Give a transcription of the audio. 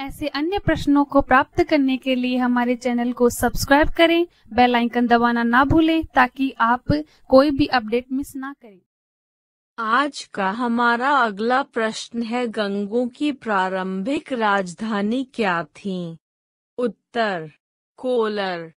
ऐसे अन्य प्रश्नों को प्राप्त करने के लिए हमारे चैनल को सब्सक्राइब करें बेल आइकन दबाना ना भूलें ताकि आप कोई भी अपडेट मिस ना करें आज का हमारा अगला प्रश्न है गंगों की प्रारंभिक राजधानी क्या थी उत्तर कोलर